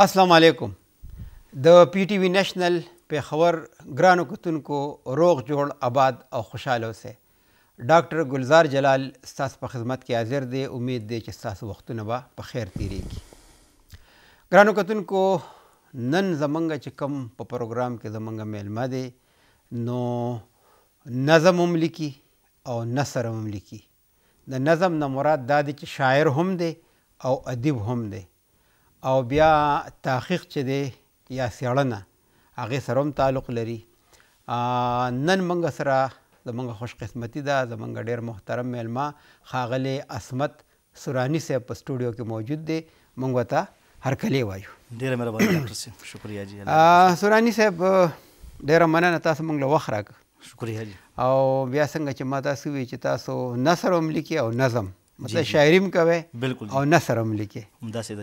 السلام علیکم د پی ټی وی نېشنل پیښور ګرانو کتونکو روغ جوړ آباد او خوشاله اوسئ ډاکټر ګلزار جلال ستاسو په خدمت کې حاضر دی امید دی چې ستاسو وختونه به په خیر تیریږي ګرانو کتونکو نن زمونږ چې کم په پروګرام کې زمونږ میلمه دی نو نظم هم لیکي او نثر هم لیکي د نظم نه مراد دا دی چې شاعر هم دی او ادیب هم دی او بیا تحقیق چې دی یا سیړنه هغه سره هم تعلق لري نن منګه سره زمونږ خوش قسمتي ده زمونږ ډیر محترم میلما خاغلی اسمت سورانی صاحب په سټوډیو کې موجود دی مونږ وته هر کلی وایو ډیره مهرباني ډاکټر صاحب شکریا جی سورانی صاحب ډیره مننه تاسو مونږ له وخت راک شکریا جی او بیا څنګه چې ما تاسو وی چې تاسو نثر هم لیکي او نظم مطلب شاعري م کوي بالکل او نثر هم لیکي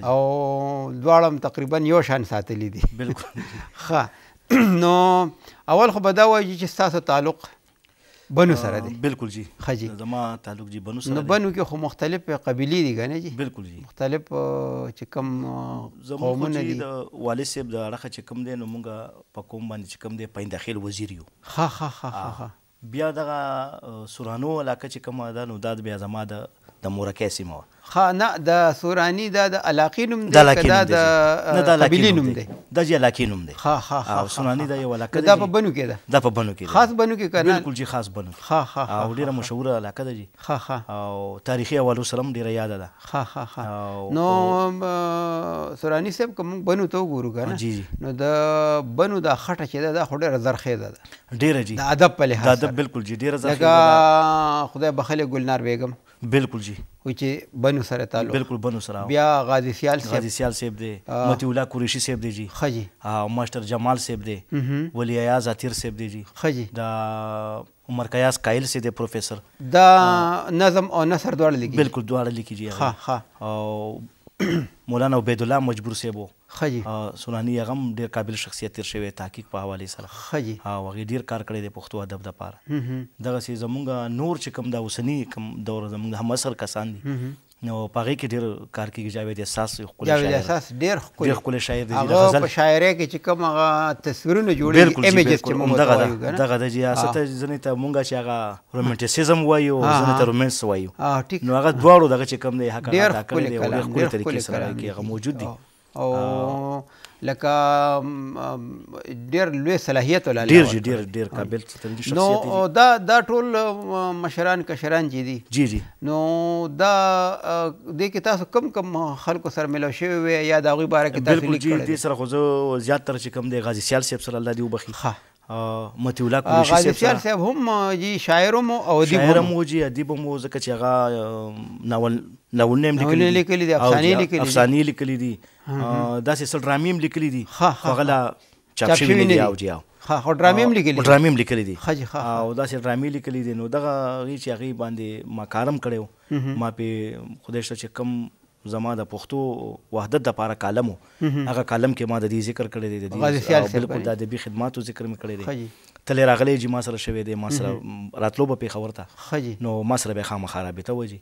او دواړه تقریبا یو شان ساتلی دي بالکل ښه نو اول خو به دا وایي چې ستاسو تعلق بنو سره دی بالکل جی ښه جی زما تعلق جی بنو سره نو بنو کې خو مختلف قبیلې دي کنه جی بالکل جی مختلف چې کوم قومونه دي والد صاحب د اړه چې کوم دی نو مونږه په کوم باندې چې کوم دی پاین داخل وزیر یو ها ها ها ها بیا دغه سورانو علاقه چې کومه ده نو دا بیا زما د de Murakesi خانه د سورانی د د علاقی نوم دی کدا د قبیلی نوم دی د جی علاقی نوم دی ها ها او سورانی د یو علاقه دا په بنو کې ده دا په بنو کې خاص بنو کې کنه بالکل جی خاص بنو ها ها او ډیره مشهور علاقه ده جی ها ها او تاریخي اولو سلام ډیره یاد ده ها ها ها نو سورانی صاحب کوم بنو ته وګورو کنه نو د بنو د خټه کې ده دا ډیره زرخه ده ډیره جی د ادب په لحاظ د ادب بالکل جی ډیره زرخه ده خدای بخله ګلنار بیگم بالکل جی و چې بنو سره تعلق بالکل بنو سره بیا غازی سیال صاحب غازی سیال صاحب دی متی الله قریشی صاحب دی جی خجی ها ماستر جمال صاحب دی ولی ایاز عطیر صاحب دی جی خجی دا عمر قیاس قائل سی دی پروفیسور دا نظم او نثر دواړه لیکي بالکل دواړه لیکي جی ها ها او مولانا عبید الله مجبور سیبو خجی سونانی هغه ډیر قابل شخصیت تیر شوی تحقیق په حواله سره خجی ها وغه ډیر کار کړی د پښتو ادب لپاره دغه سي زمونږ نور چې کم د اوسنی کم دور زمونږ هم اثر کسان دي نو پاره کې ډېر کار کې جاوید احساس یو خپل شاعر جاوید احساس ډېر خپل ډېر خپل شاعر دی غزل په شاعرۍ کې چې کوم هغه تصویرونه جوړې ایمیجز چې موږ دغه دغه د ریاست ځنې ته مونږه چې هغه رومانټیسیزم وایو ځنې ته رومانس وایو نو هغه دواړو دغه چې کوم دی حق ډېر خپل کلام ډېر خپل طریقې سره کې هغه موجود دی او لکه ډیر لوی صلاحیت ولا ډیر ډیر ډیر قابل سترګې شخصیت نو دا دا ټول مشران کشران جی دي جی جی نو دا د کې تاسو کم کم خلکو سره ملو شوی وي یا دا غي باره کې تاسو لیکل بالکل جی سره خو زه زیات تر چې کم دی غازی سیال صاحب صلی الله علیه و بخي متی الله کوشي غازی سیال صاحب هم جی شاعرم او ادیب شاعرم او جی ادیب مو زکه چې هغه ناول ناول نیم لیکلي دي افسانې لیکلي دي افسانې لیکلي دي داسې سل ډرامې لیکلي دي هغه لا چاپ شوی نه دی او جی او ها ډرامې هم لیکلي ډرامې هم لیکلي دي او داسې ډرامې لیکلي دي نو دغه غي چې هغه باندې ما کارم کړو ما په خدای شته چې کم زما د پښتو وحدت د لپاره کالم هغه کالم کې ما د دې ذکر کړی دی بالکل د ادبي خدماتو ذکر مې کړی دی تل راغلی چې ما سره شوې دی ما سره راتلو به پیښور ته نو ما سره به خامخا رابطه وجي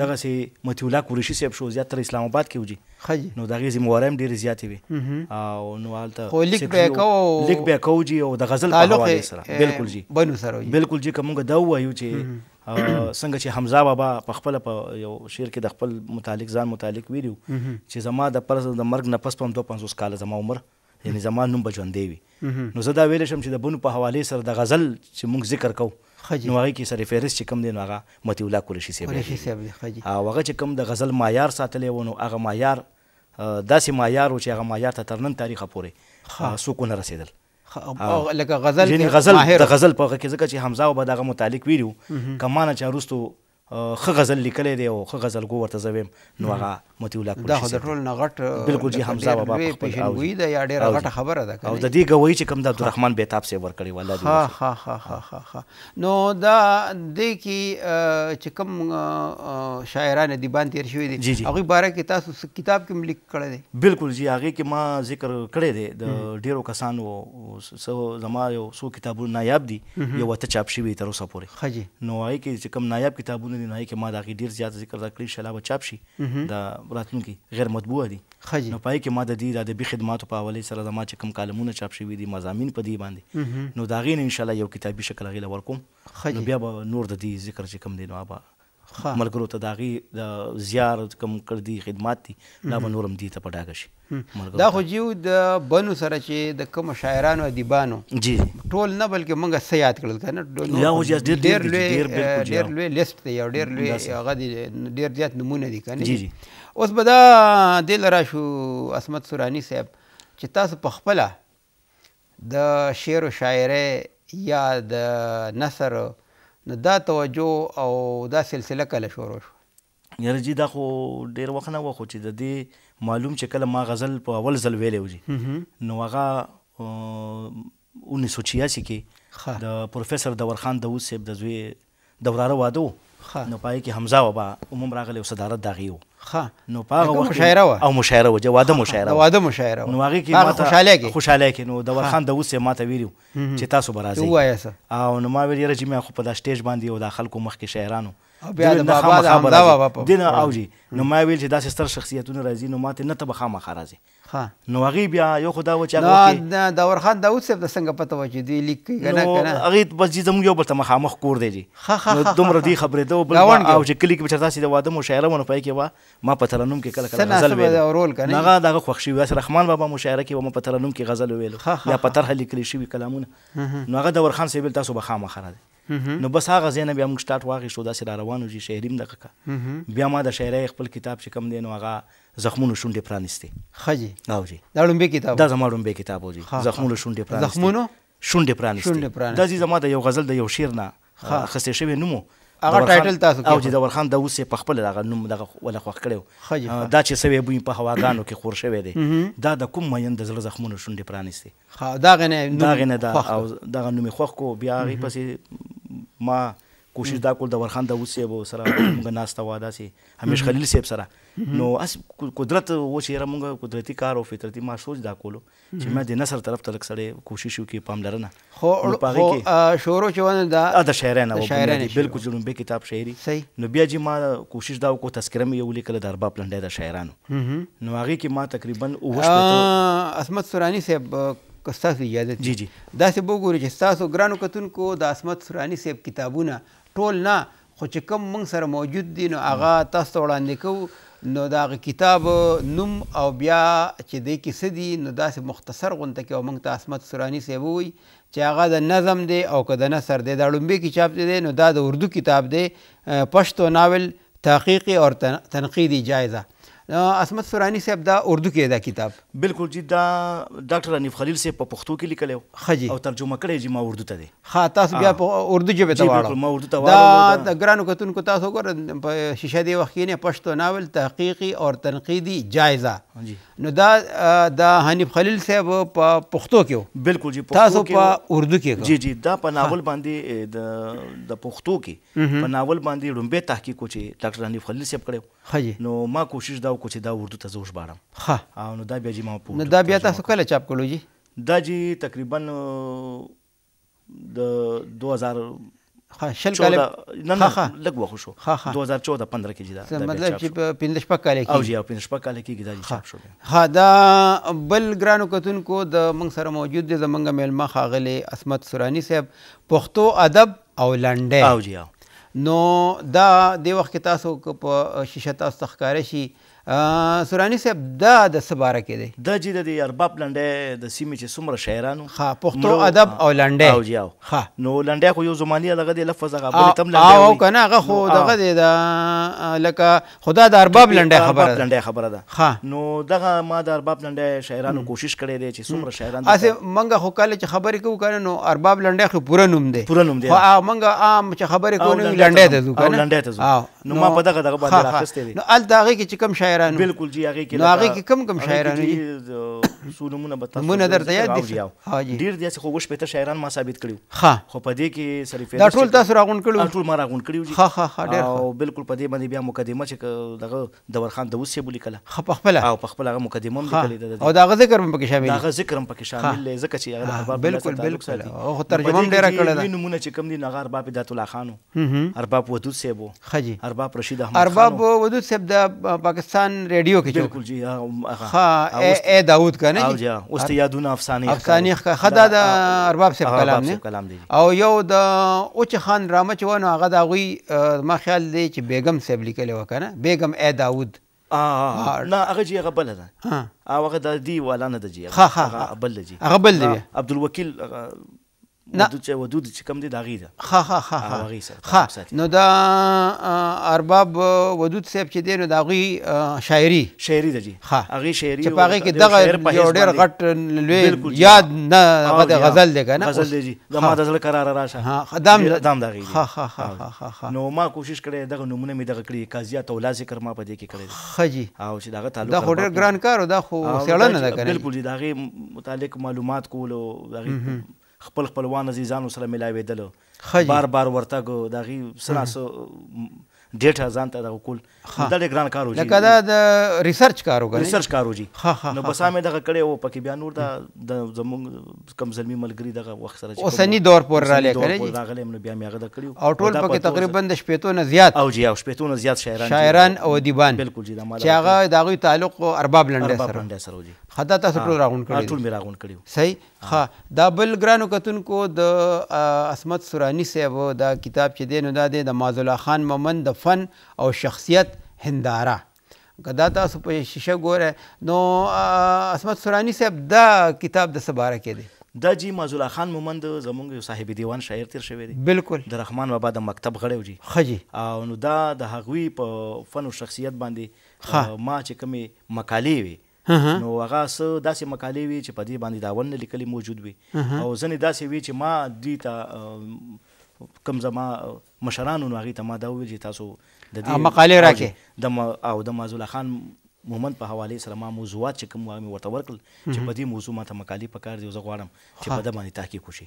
دغه سي متي الله قریشي صاحب شو زیات تر اسلام آباد کې وجي نو دغه زموارې هم ډېر زیاتې وي او نو حالت خو لیک به کو لیک به کو جی او د غزل په حواله سره بالکل جی بنو سره بالکل جی کومګه دا وایو چې څنګه چې حمزه بابا په خپل په یو شعر کې د خپل متعلق ځان متعلق ویلو چې زما د پرز د مرګ نه پس پم 250 کال زما عمر یعنی زما نوم به ژوندی وي نو زه دا ویلی شم چې د بونو په حواله سره د غزل چې موږ ذکر کوو نو هغه کې سره فهرست چې کم دی نو هغه متي الله کول شي سیب او هغه چې کم د غزل معیار ساتلی و نو هغه معیار داسې معیار و چې هغه معیار ته تر نن تاریخ پورې څوک نه رسیدل او لکه غزل یعنی غزل د غزل په کې ځکه چې حمزه او به دغه متعلق ویلو کمانه چې وروستو خ غزل لیکلی دی او خ غزل ګو ورته زویم نو هغه متي الله کول دا خو ټول نه غټ بالکل جی حمزه بابا خپل او دا یا ډیر غټ خبره ده او د دې گوي چې کوم د عبدالرحمن بیتاب سی ورکړي والله دی ها ها ها ها نو دا د کی چې کوم شاعران دی باندې تیر شوی دي هغه باره کې تاسو کتاب کې ملک کړی دی بالکل جی هغه کې ما ذکر کړی دی د ډیرو کسانو سو زما یو سو کتابونه نایاب دي یو ته چاپ شوی تر اوسه پورې نو هغه کې چې کوم نایاب کتابونه کتابونه دي نه کې ما دا غي ډیر زیات ذکر دا کړی شلا به چاپ شي دا راتلونکي غیر مطبوع دي نو پای کې ما د دې د ادبي خدماتو په حواله سره د ما چې کم کالمونه چاپ شوي دي مزامین په دې باندې نو دا غي ان شاء الله یو کتابي شکل غي لور کوم نو بیا به نور د دې ذکر چې کم دي نو ابا ملګرو ته داغي د زیار کم کړدي خدمات دي دا به نورم دي ته پټاګه شي دا خو جیو د بنو سره چې د کوم شاعرانو ادیبانو جی ټول نه بلکې موږ سې یاد کړل کنه دا خو ډیر ډیر ډیر ډیر لوی لیست دی او ډیر لوی هغه دي ډیر زیات نمونه دي کنه جی جی اوس به دا دل راشو اسمت سورانی صاحب چې تاسو په خپل د شعر او شاعري یا د نثر نو دا توجه او دا سلسله کله شروع شو یره جی دا خو ډیر وخت نه و خو چې د دې معلوم چې کله ما غزل په اول ځل ویلې وږي نو هغه 1986 کې د پروفیسور دور خان داوود صاحب د زوی دوراره وادو نو پای کې حمزه وبا عموم راغلی او صدارت داغي وو نو پاغه وخت مشاعره و او مشاعره و جواده مشاعره و واده مشاعره و نو هغه کې ماته خوشاله کې خوشاله کې نو د ورخان د اوسه ماته ویلو چې تاسو برازي او نو ما ویل چې ما خو په دا سټیج باندې او د خلکو مخ کې شاعرانو بیا د بابا د حمزه وبا دینه اوجي نو ما ویل چې داسې ستر شخصیتونه راځي نو ماته نه ته بخامه خارازي نو هغه بیا یو خدا و چې هغه دا داور خان داوود صاحب د څنګه پته و چې دی لیک کوي کنه کنه هغه بس چې زموږ یو بل ته مخامخ کور دی نو دومره دی خبره ده بل او چې کلی کې چرته سي د واده مو شاعره ونه پای کې وا ما په ترنم کې کله کله غزل ویل رول کنه هغه دغه خوښ شي واسر رحمان بابا مو شاعره کې ما په ترنم کې غزل ویل یا په طرح لیکل شوی کلامونه نو هغه داور خان صاحب تاسو به خامخره نو بس هغه زینه بیا موږ سٹارټ واغې شو داسې را روانو چې شهریم دغه کا بیا ما د شاعرۍ خپل کتاب چې کم دی نو هغه زخمونو شونډې پرانستې خجی او جی دا لومبي کتاب دا زما لومبي کتاب او جی زخمونو شونډې پرانستې زخمونو شونډې پرانستې دا زما د یو غزل د یو شعر نه خسته شوی نومو هغه ټایټل تاسو او چې داور خان د اوسې په خپل دغه نوم دغه ولا خوښ کړو دا چې سوي بوې په هواګانو کې خور شوی دی دا د کوم مین د زړه زخمونو شونډې پرانیستي ها دا غنه دا غنه دا او دغه نوم خوښ کو بیا غي پسې ما کوشش دا کول د ورخان د وسیب سره موږ ناسته واده سي همیش خلیل سیب سره نو اس قدرت و چې را موږ قدرتي کار او فطرتي ما سوچ دا کولو چې ما د نصر طرف تلک سره کوشش وکي پاملرنه خو خو شورو چونه دا د شاعرانه و بالکل جوړم به کتاب شاعري نو بیا چې ما کوشش دا وکړ تذکرم یو لیکل د ارباب لنډه د شاعرانو نو هغه کې ما تقریبا اوښ اسمت سورانی صاحب کستاسو اجازه جی جی دا سه وګورئ چې تاسو ګرانو کتونکو د اسمت سورانی صاحب کتابونه ټول نه خو چې کوم موږ سره موجود دي نو هغه تاسو وړاندې کوو نو دا کتاب نوم او بیا چې دې کې څه دي نو داسې مختصر غونته کې او موږ ته اسمت سورانی صاحب ووي چې هغه د نظم دی او که د نثر دی دا ړومبی کې چاپ دی نو دا د اردو کتاب دی پښتو ناول تحقیقي او تنقیدي جایزه اسمت سورانی صاحب دا اردو کې دا کتاب بالکل جی دا ډاکټر انیف خلیل صاحب په پښتو کې لیکلی او او ترجمه کړی جی ما اردو ته دی ها تاسو بیا په اردو ژبه ته واړو ما اردو ته واړو دا ګرانو کتونکو تاسو ګور په شیشه دی وخت کې نه پښتو ناول تحقیقي او تنقیدي جایزه جی نو دا د حنیف خلیل صاحب په پښتو کې بالکل جی تاسو په اردو کې جی جی دا په ناول باندې د د پښتو کې په ناول باندې ډومبه تحقیق کوچی ډاکټر حنیف خلیل صاحب کړو نو ما کوشش دا وکړ چې دا اردو ته زوښ بارم ها نو دا بیا جی ما په نو دا بیا تاسو کله چاپ کړو جی دا جی تقریبا د 2000 ها شل کال نه نه لګ وخو شو 2014 15 کې دا مطلب چې پندش پک کال کې او جی او پندش پک کال کې دا چاپ شو ها دا بل ګرانو کتون کو د منګ سره موجود دي زمنګ میلمه خاغلی اسمت سورانی صاحب پښتو ادب او لنډه او جی نو دا د وخت تاسو په شیشه تاسو تخکاره شي شی سورانی صاحب دا د سباره کې دی د جې د ارباب لنډې د سیمې چې څومره شاعرانو ها پښتو ادب او لنډې او جاو ها نو لنډې خو یو زمانی دغه د لفظ هغه بل تم لنډې او کنه هغه خو دغه دی د لکه خدا د ارباب لنډې خبره ده لنډې خبره ده نو دغه ما د ارباب لنډې شاعرانو کوشش کړې دی چې څومره شاعرانو اسه منګه خو کله چې خبرې کوو کنه نو ارباب لنډې خو پوره نوم دی پوره نوم دی خو منګه عام چې خبرې کوو لنډې ته ځو کنه لنډې ته ځو نو ما په دغه دغه باندې راخستې دي نو ال دغه کې چې کوم شاعر شاعرانو بالکل جی هغه کې نو هغه کې کم کم شاعرانو سولمونه به تاسو مونږ درته یاد دي ډیر دي چې خو شپته شاعران ما ثابت کړیو ها خو په دې کې صرف دا ټول تاسو راغون کړو ټول ما راغون کړیو ها ها ها ډیر او بالکل په دې باندې بیا مقدمه چې دغه دور خان دوسې بولی کله خو په خپل او په خپل هغه مقدمه هم لیکلې ده او دا ذکر هم پکې شامل دا ذکر هم پکې شامل دی ځکه چې هغه بالکل بالکل او ترجمه هم ډیره کړل ده نمونه چې کم دي نغار باب دات الله خانو ارباب ودود سیبو خجی ارباب رشید احمد ارباب ودود سیب د پاکستان ریډیو کې بالکل جی ها اے داوود کان افسانه دي او جا اوس ته یادونه افسانه افسانه خدا د ارباب سیف کلام نه او یو د اوچ خان رامچ ونه هغه د غوي ما خیال دی چې بیگم سیب لیکل وکنه بیگم ا داوود نه هغه جی هغه بل ده او هغه د دی ولا نه د جی هغه بل دی هغه بل دی عبد الوکیل ودود چې ودود چې کم دی دا غي ده ها ها ها ها نو دا ارباب ودود صاحب چې دی نو دا غي شاعري شاعري ده جی هغه شاعري چې پاره کې دغه یو ډېر غټ لوی یاد نه هغه غزل دی کنه غزل دی جی دا ما د زړه قرار راشه ها دام دام دا غي ها ها ها نو ما کوشش کړې دغه نمونه می دغه کړې قاضیات او ذکر ما په دې کې کړې خجی او چې دغه تعلق دا ډېر ګران کار دا خو سیړه نه ده کنه بالکل جی دا غي متعلق معلومات کول او خپل خپلوان عزیزانو سره ملاویدل بار بار ورته دغه سناسو ډیټا ځان ته د کول دا ډېر ګران کار وږي لکه دا د ریسرچ کار وګړي ریسرچ کار وږي نو بس هم دغه کړي او پکې بیا نور دا د زمونږ کم زلمی ملګری دغه وخت سره اوسنی دور پور را لګري دور راغلم نو بیا میغه د کړیو او ټول پکې تقریبا د شپېتو نه زیات او جی او شپېتو نه زیات شاعران شاعران او دیبان بالکل جی دا مال چې هغه دغه تعلق ارباب لنډه سره خدا تاسو ټول راغون کړی ټول می راغون کړیو صحیح ها دا بل ګرانو کتونکو د اسمت سورانی صاحب دا کتاب چې دی نو دا دی د مازالله خان ممن د فن او شخصیت هنداره که دا تاسو په شیشه ګوره نو اسمت سورانی صاحب دا کتاب د څه باره کې دی دا جی مازولا خان مومند زمونږ یو صاحب دیوان شاعر تیر شوی دی بالکل د رحمان بابا د مکتب غړیو جی خجی او نو دا د هغوی په فن او شخصیت باندې ما چې کومې مقالې وي نو هغه سه داسې مقالې وی چې په دې باندې دا ونه لیکلي موجود وي او ځنې داسې وی چې ما دې ته کم زما مشرانو نو هغه ته ما دا وی چې تاسو د دې مقالې راکې د او د مازول خان محمد په حواله سره ما موضوعات چې کوم وایم ورته ورکل چې په دې موضوع ماته مقالې پکار دی زه غواړم چې په دې باندې تحقیق وشي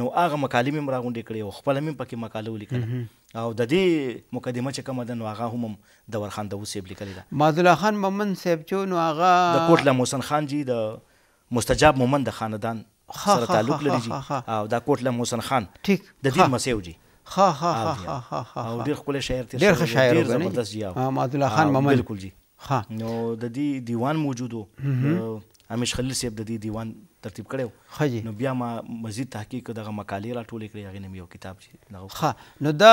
نو هغه مقالې مې راغونډې کړې او خپل مې پکې مقاله ولیکله او د دې مقدمه چې کوم ده نو هغه هم د ورخان د وسیب لیکل ده مازل خان محمد صاحب چې نو هغه د کوټله محسن خان جی د مستجاب محمد د خاندان سره تعلق لري جی او دا کوټله محسن خان ټیک د دې مسیو جی ها ها ها ها او ډیر خپل شعر تیر ډیر ښه شاعر دی زبردست جی او محمد الله خان محمد بالکل جی ها نو د دې دیوان موجودو امیش خلیل صاحب د دې دیوان ترتیب کړو خجی نو بیا ما مزید تحقیق دغه مقالې را ټولې کړې هغه نیم یو کتاب چې ها نو دا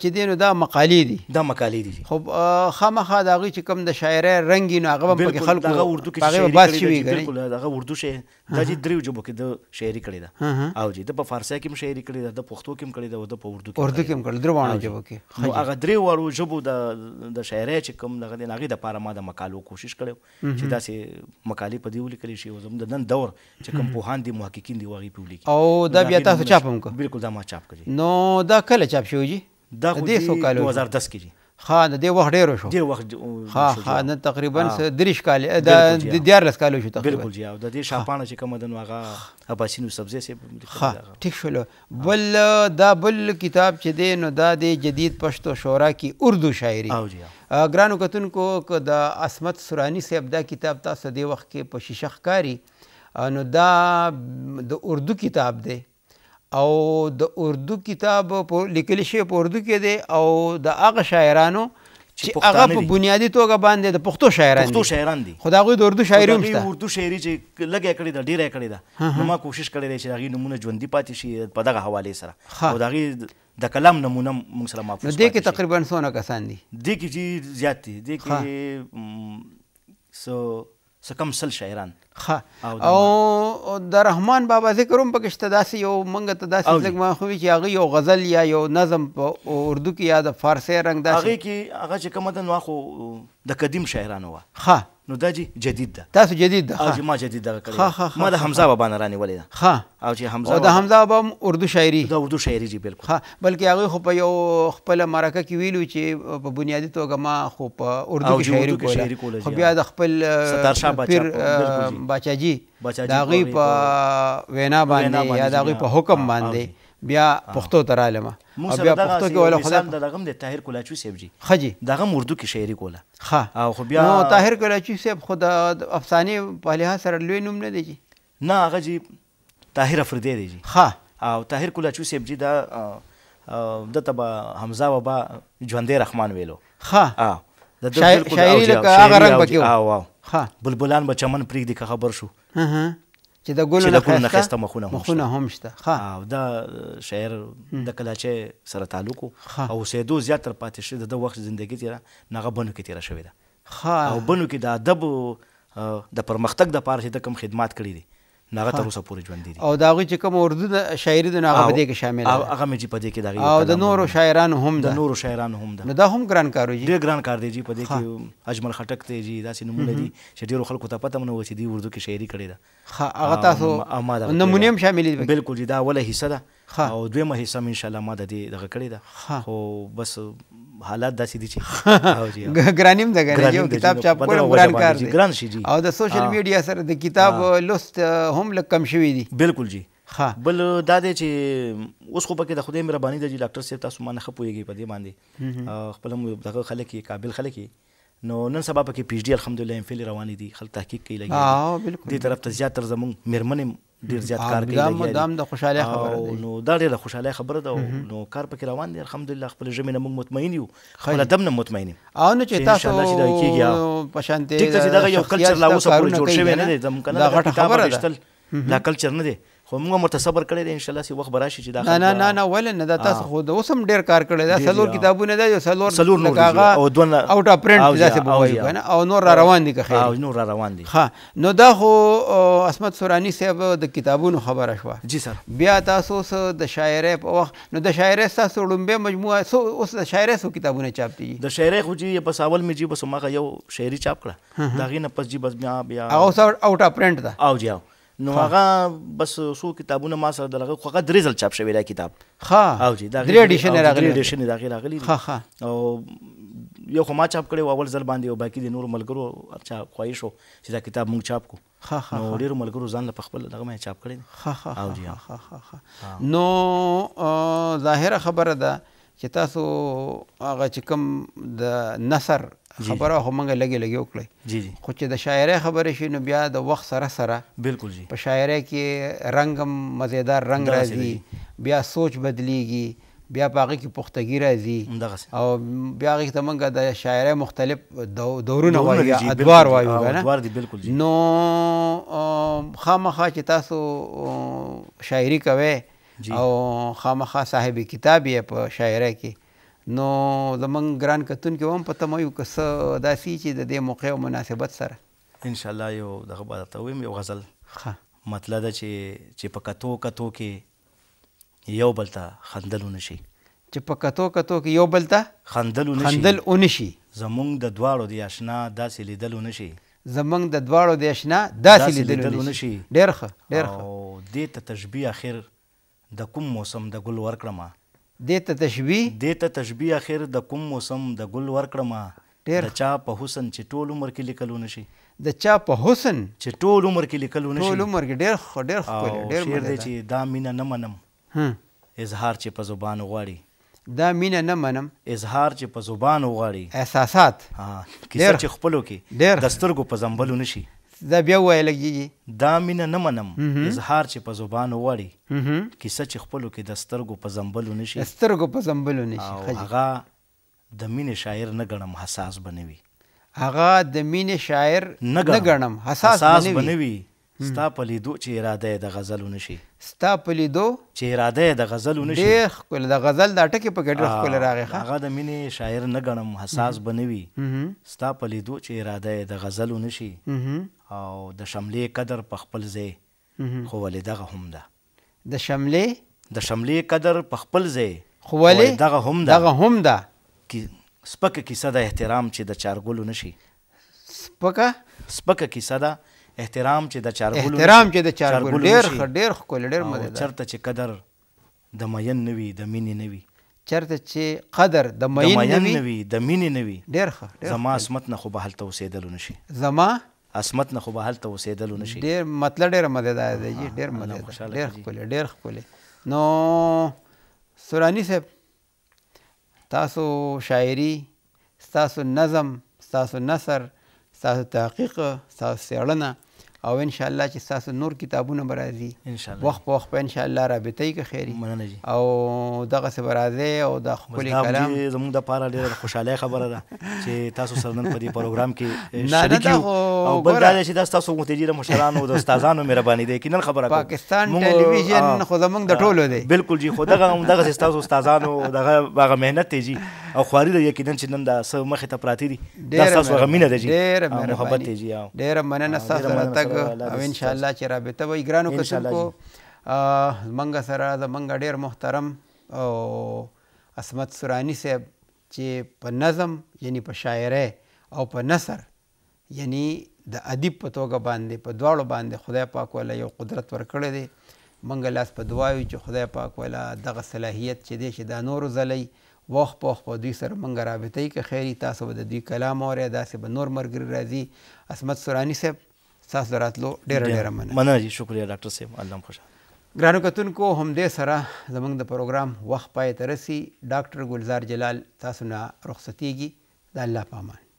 چې دی نو دا مقالې دي دا مقالې دي خب خامخا دغه چې کوم د شاعرۍ رنگي نو هغه په خلکو هغه اردو کې شعر بالکل هغه اردو شعر دا چې دریو جبو کې د شاعري کړی دا او چې د په فارسی کې هم شاعري کړی دا د پښتو کې هم کړی دا او د په اردو کې اردو کې هم کړی درو وانه جبو کې نو هغه دریو وارو جبو د د شاعرۍ چې کوم دغه د ناغي د پاره ما د مقالو کوشش کړو چې دا سي مقالې په دیول کې شي زموږ د نن دور چې کوم پوهان دي محققین دي واغي په لیکي او دا بیا تاسو چاپ هم کو بالکل دا ما چاپ کړی نو دا کله چاپ شوی جی دا خو 2010 کې خا د دې وخت ډیرو شو ډیر وخت خا خا نه تقریبا 30 کال د 14 کال شو تقریبا بالکل جی او د دې شاپانه چې کوم دن واغه اباسینو سبزه سي خا ټیک شو بل دا بل کتاب چې دی نو دا د جدید پښتو شورا کی اردو شاعری او جی ګرانو کتونکو د اسمت سورانی صاحب دا کتاب تاسو د وخت کې په شیشه ښکاری نو دا د اردو کتاب دی او د اردو کتاب لیکل شوی په اردو کې دی او د هغه شاعرانو چې هغه په بنیادی توګه باندې د پښتو شاعران پښتو شاعران دي خو دا غوي د اردو شاعري هم شته اردو شاعري چې لګیا کړی دا ډیره کړی دا نو ما کوشش کړی دی چې هغه نمونه ژوندۍ پاتې شي په دغه حواله سره او دا غي د کلام نمونه موږ سره محفوظ دي کې تقریبا څونه کسان دي دي کې زیات دي دي کې سو سکم سل شاعران ښه او د رحمان بابا ذکر هم پکې شته داسې یو منګه ته داسې لږ ما خو چې هغه یو غزل یا یو نظم په اردو کې یا د فارسی رنګ داسې هغه کې هغه چې کوم د نو خو د قدیم شاعرانو و ښه نو دا جی جدید ده تاسو جدید ده او جی ما جدید ده کړی ما د حمزه بابا نه رانی ولې ده ها او چې حمزه او د حمزه بابا اردو شاعري د اردو شاعري جی بالکل ها بلکې هغه خو په یو خپل مرکه کې ویلو چې په بنیادی توګه ما خو په اردو کې شاعري کوله خو بیا د خپل ستار شاه بچا بچا جی دا غي په وینا باندې یا دا غي په حکم باندې بیا پښتو ته رالم بیا پښتو کې ولا خدای د دغه د طاهر کولاچو صاحب جی خجی دغه اردو کې شاعري کوله ها او خو بیا نو طاهر کولاچو صاحب خود افسانه په لحاظ سره لوی نوم نه دی جی نه هغه جی طاهر افردی دی جی ها او طاهر کولاچو صاحب جی دا د تبا حمزه بابا ژوندې رحمان ویلو ها د شاعري لکه هغه رنگ پکې او ها بلبلان به چمن پرېږدي که خبر شو چې د ګلو نه خسته مخونه مخونه هم شته او دا شاعر د کلاچې سره تعلق او سیدو زیات تر پاتې شي د وخت ژوندۍ تیرا نغه بنو کې تیرا شوی دا او بنو کې د ادب د پرمختګ د پاره چې د کم خدمات کړې دي ناغه تر اوسه پورې ژوند دي او دا غوي چې کوم اردو د شاعري د ناغه بده کې شامل او هغه مې چې پدې کې دا او د نورو شاعرانو هم د نورو شاعرانو هم دا دا هم ګران کارو جی ډېر ګران کار دی جی پدې کې اجمل خټک ته جی داسې نمونه دي چې ډېر خلکو ته پته منو چې دی اردو کې شاعري کړې ده ها هغه تاسو نمونه هم شامل دي بالکل جی دا ولا حصہ ده او دویمه حصہ ان شاء الله ما د دې دغه کړې ده خو بس حالات داسې دي چې ګرانیم د غنیو کتاب چاپ کول ګران کار دی ګران شي جی او د سوشل میډیا سره د کتاب لوست هم لکم شوی دی بالکل جی ها بل دا دی چې اوس خو پکې د خدای مهرباني د ډاکټر صاحب تاسو مانه خپويږي په دې باندې خپل دغه خلک قابل خلک نو نن سبا پکې پی ایچ ڈی الحمدلله ام فیل روان دي خل تحقیق کوي لګي اه بالکل دې طرف ته زیات تر زمون مېرمنې ډیر زیات کار کوي دا دام د خوشاله خبره ده نو دا ډیره خوشاله خبره ده نو کار پکې روان دی الحمدلله خپل ژمنه موږ مطمئن یو خپل دم نه مطمئن او نو چې تاسو ان شاء الله چې دا کیږي پښانته ټیک چې دا یو کلچر لا اوسه پورې جوړ شوی نه دی زموږ کنه دا غټه خبره ده دا کلچر نه دی خو موږ متصبر کړی دی ان شاء الله چې وخت براشي چې دا نه نه نه ول نه دا تاسو خو د اوسم ډیر کار کړی دا سلور کتابونه دا یو سلور سلور نور او دون اوټ پرنٹ دا څه بوي نه او نور را روان دي که خیر او نور را روان دي ها نو دا خو اسمت سورانی صاحب د کتابونو خبره شو جی سر بیا تاسو د شاعرۍ په وخت نو د شاعرۍ تاسو لومبه مجموعه اوس د شاعرۍ سو کتابونه چاپ دي د شاعرۍ خو جی په ساول می جی بس ما یو شاعري چاپ کړه دا غي نه پس جی بس بیا بیا او اوټ پرنٹ دا او جی او نو هغه بس سو کتابونه ما سره دغه خوغه درې ځل چاپ شوی دا کتاب ها او جی دا درې ایډیشن راغلی درې ایډیشن راغلی راغلی ها ها او یو خو ما چاپ کړی اول ځل باندې او باقي د نور ملګرو اچھا خواهش وو چې دا کتاب مونږ چاپ کو ها ها نو ډیر ملګرو ځان په خپل دغه ما چاپ کړی ها ها او جی ها ها نو ظاهر خبره ده چې تاسو هغه چې کوم د نثر خبره هم موږ لګي لګي وکړي جی جی خو چې د شاعرۍ خبره شي نو بیا د وخت سره سره بالکل جی په شاعرۍ کې رنگ مزیدار رنگ راځي بیا سوچ بدليږي بیا پاغه کې پختګی راځي او بیا هغه ته مونږه د شاعرۍ مختلف دورونه وایي ادوار وایي کنه ادوار دي بالکل جی نو خامخا چې تاسو شاعري کوي او خامخا صاحب کتاب یې په شاعرۍ کې نو زمونږ ګران کتونکو هم په تمه یو که څه داسې چې د دې موقع او مناسبت سره ان شاء الله یو دغه به درته ویم یو غزل مطلب ده چې چې په کتو کتو کې یو بل ته خندل ونه شي چې په کتو کتو کې یو بل ته خندل ونه شي خندل ونه شي زمونږ د دواړو د آشنا داسې لیدل ونه شي زمونږ د دواړو د آشنا داسې لیدل ونه شي ډېر ښه ډېر ښه او دې ته تشبیه اخر د کوم موسم د ګل ورکړمه د ته تشبیه د ته تشبیه اخر د کوم موسم د ګل ورکړم ډیر چا په حسن چې ټول عمر کې لیکلو نشي د چا په حسن چې ټول عمر کې لیکلو نشي ټول عمر کې ډیر ډیر ښکلی ډیر شعر دی چې دا مینه نه منم اظهار چې په زبان غواړي دا مینه نه منم اظهار چې په زبان غواړي احساسات ها کیسه چې خپلو کې د سترګو په زنبلو نشي دا بیا وای لګي دا مینه نه منم اظهار چې په زبان وړي کیسه چې خپلو کې د سترګو په زنبلو نشي سترګو په زنبلو نشي هغه د مینې شاعر نه ګڼم حساس بنوي هغه د مینې شاعر نه ګڼم حساس بنوي ستا په لیدو چې اراده د غزل ونشي ستا په لیدو چې اراده د غزل ونشي ډېر ښکل د غزل دا ټکی په کې ډېر ښکل راغی هغه د مینې شاعر نه ګڼم حساس بنوي ستا په لیدو چې اراده د غزل ونشي او د شملې قدر په خپل ځای خو ولې دغه هم ده د شملې د شملې قدر په خپل ځای خو ولې دغه هم ده دغه هم ده سپکه کیسه د احترام چې د چارګلو نشي سپکه سپکه کیسه ده احترام چې د چارګلو احترام چې د چارګلو ډېر ډېر خپل ډېر مدد چرته چې قدر د مین نوي د مینې نوي چرته چې قدر د مین نوي د مینې نوي ډېر ښه زما اسمت نه خو به هلته اوسېدل نشي زما اسمت نه خو به هلته اوسېدل نشي ډېر مطلب ډېر مددار دی جی ډېر مدد ډېر خپل ډېر خپل نو سورانی صاحب تاسو شاعری تاسو نظم تاسو نثر تاسو تحقیق تاسو څېړنه او ان شاء الله چې تاسو نور کتابونه برازي ان شاء الله وخت په وخت په ان شاء الله رابطه کې خیری او دغه څه برازي او د خپل کلام زموږ د پاره ډیره خوشاله خبره ده چې تاسو سره نن په دې پروګرام کې شریک او بل دا چې تاسو مختدي د مشرانو او د استادانو مهرباني ده کې نن خبره پاکستان ټلویزیون خو زمونږ د ټولو دی بالکل جی خو دغه هم دغه تاسو استادانو دغه هغه مهنت دی جی او خواري ده یقینا چې نن دا څه مخې ته پراته دي دا ستاسو هغه مینه ده جی ډېره محبت دی جی ډېره مننه ستاسو راتګ او انشاءالله چې رابطه به ګرانو کسونکو زمونږ سره زمونږ ډېر محترم او عصمت سورانی صاحب چې په نظم یعنی په شاعرۍ او په نثر یعنی د ادیب په توګه باندې په دواړو باندې خدای پاک ولا یو قدرت ورکړی دی منګ لاس په دعا یو چې خدای پاک ولا دغه صلاحیت چې دی چې دا نور زلی وخ په خو دوی سره مونږ رابطې کې خیری تاسو به د دوی کلام اورئ داسې به نور مرګري راځي اسمت سورانی صاحب تاسو دراتلو ډیر ډیر مننه مننه جی شکریہ ډاکټر صاحب الله خوشاله ګرانو کتونکو هم دې سره زموږ د پروګرام وخت پای ته رسی ډاکټر ګلزار جلال تاسو نه رخصتيږي د الله پامان